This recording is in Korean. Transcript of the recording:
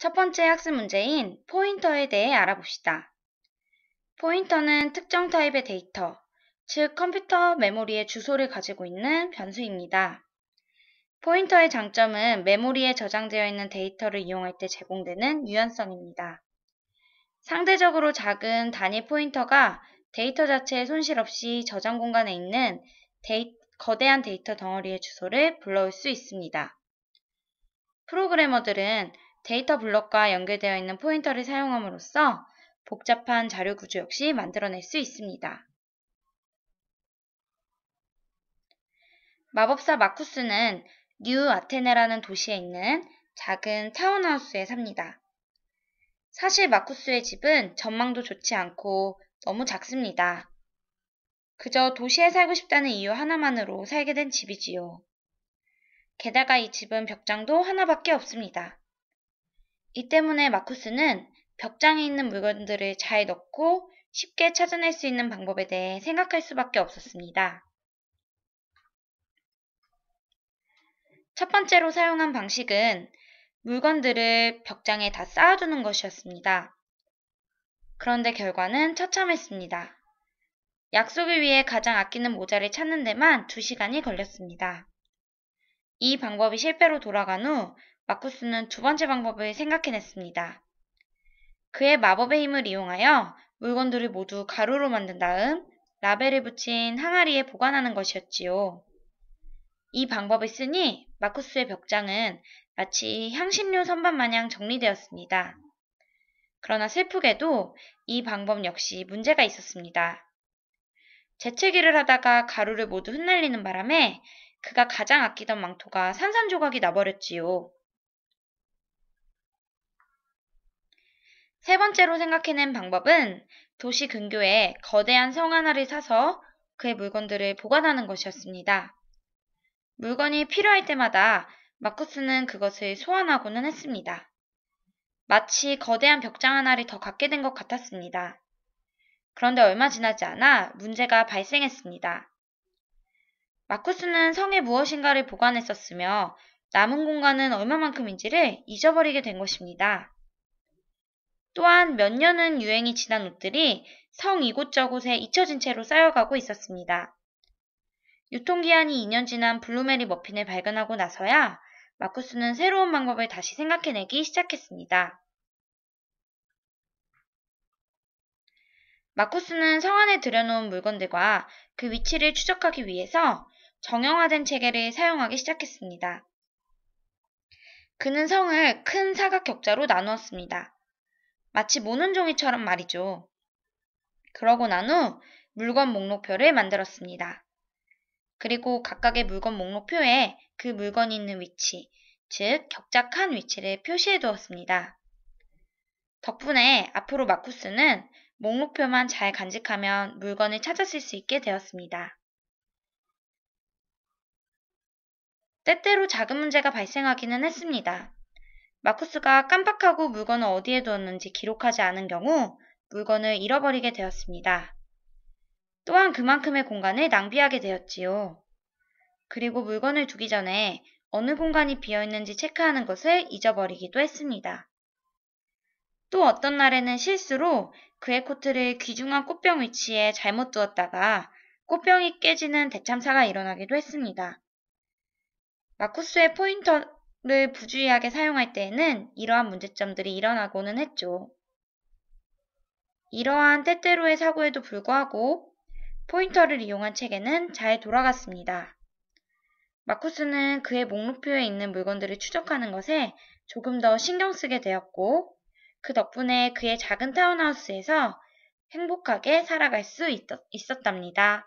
첫 번째 학습 문제인 포인터에 대해 알아봅시다. 포인터는 특정 타입의 데이터, 즉 컴퓨터 메모리의 주소를 가지고 있는 변수입니다. 포인터의 장점은 메모리에 저장되어 있는 데이터를 이용할 때 제공되는 유연성입니다. 상대적으로 작은 단위 포인터가 데이터 자체의 손실 없이 저장 공간에 있는 데이, 거대한 데이터 덩어리의 주소를 불러올 수 있습니다. 프로그래머들은 데이터 블럭과 연결되어 있는 포인터를 사용함으로써 복잡한 자료 구조 역시 만들어낼 수 있습니다. 마법사 마쿠스는 뉴 아테네라는 도시에 있는 작은 타운하우스에 삽니다. 사실 마쿠스의 집은 전망도 좋지 않고 너무 작습니다. 그저 도시에 살고 싶다는 이유 하나만으로 살게 된 집이지요. 게다가 이 집은 벽장도 하나밖에 없습니다. 이 때문에 마쿠스는 벽장에 있는 물건들을 잘 넣고 쉽게 찾아낼 수 있는 방법에 대해 생각할 수밖에 없었습니다. 첫 번째로 사용한 방식은 물건들을 벽장에 다 쌓아두는 것이었습니다. 그런데 결과는 처참했습니다. 약속을 위해 가장 아끼는 모자를 찾는 데만 2시간이 걸렸습니다. 이 방법이 실패로 돌아간 후 마쿠스는 두 번째 방법을 생각해냈습니다. 그의 마법의 힘을 이용하여 물건들을 모두 가루로 만든 다음 라벨을 붙인 항아리에 보관하는 것이었지요. 이 방법을 쓰니 마쿠스의 벽장은 마치 향신료 선반 마냥 정리되었습니다. 그러나 슬프게도 이 방법 역시 문제가 있었습니다. 재채기를 하다가 가루를 모두 흩날리는 바람에 그가 가장 아끼던 망토가 산산조각이 나버렸지요. 세 번째로 생각해낸 방법은 도시 근교에 거대한 성 하나를 사서 그의 물건들을 보관하는 것이었습니다. 물건이 필요할 때마다 마쿠스는 그것을 소환하고는 했습니다. 마치 거대한 벽장 하나를 더 갖게 된 것 같았습니다. 그런데 얼마 지나지 않아 문제가 발생했습니다. 마쿠스는 성에 무엇인가를 보관했었으며 남은 공간은 얼마만큼인지를 잊어버리게 된 것입니다. 또한 몇 년은 유행이 지난 옷들이 성 이곳저곳에 잊혀진 채로 쌓여가고 있었습니다. 유통기한이 2년 지난 블루메리 머핀을 발견하고 나서야 마쿠스는 새로운 방법을 다시 생각해내기 시작했습니다. 마쿠스는 성 안에 들여놓은 물건들과 그 위치를 추적하기 위해서 정형화된 체계를 사용하기 시작했습니다. 그는 성을 큰 사각 격자로 나누었습니다. 마치 모는 종이처럼 말이죠. 그러고 난 후 물건 목록표를 만들었습니다. 그리고 각각의 물건 목록표에 그 물건이 있는 위치, 즉 격작한 위치를 표시해 두었습니다. 덕분에 앞으로 마쿠스는 목록표만 잘 간직하면 물건을 찾았을 수 있게 되었습니다. 때때로 작은 문제가 발생하기는 했습니다. 마쿠스가 깜빡하고 물건을 어디에 두었는지 기록하지 않은 경우 물건을 잃어버리게 되었습니다. 또한 그만큼의 공간을 낭비하게 되었지요. 그리고 물건을 두기 전에 어느 공간이 비어있는지 체크하는 것을 잊어버리기도 했습니다. 또 어떤 날에는 실수로 그의 코트를 귀중한 꽃병 위치에 잘못 두었다가 꽃병이 깨지는 대참사가 일어나기도 했습니다. 마쿠스의 포인터, 를 부주의하게 사용할 때에는 이러한 문제점들이 일어나고는 했죠. 이러한 때때로의 사고에도 불구하고 포인터를 이용한 책에는잘 돌아갔습니다. 마쿠스는 그의 목록표에 있는 물건들을 추적하는 것에 조금 더 신경 쓰게 되었고 그 덕분에 그의 작은 타운하우스에서 행복하게 살아갈 수 있었, 있었답니다.